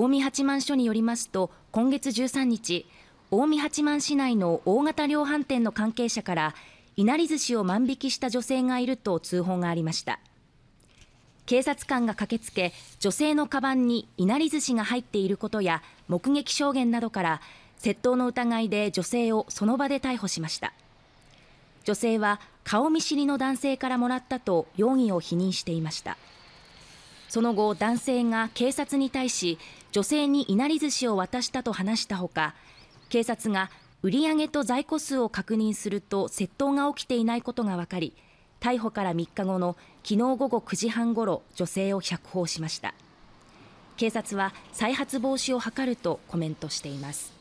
近江八幡署によりますと今月13日近江八幡市内の大型量販店の関係者からいなり寿司を万引きした女性がいると通報がありました警察官が駆けつけ女性のカバンにいなり寿司が入っていることや目撃証言などから窃盗の疑いで女性をその場で逮捕しました女性は顔見知りの男性からもらったと容疑を否認していましたその後男性が警察に対し女性にいなり寿司を渡したと話したほか警察が売上と在庫数を確認すると窃盗が起きていないことが分かり逮捕から3日後の昨日午後9時半ごろ女性を釈放しました警察は再発防止を図るとコメントしています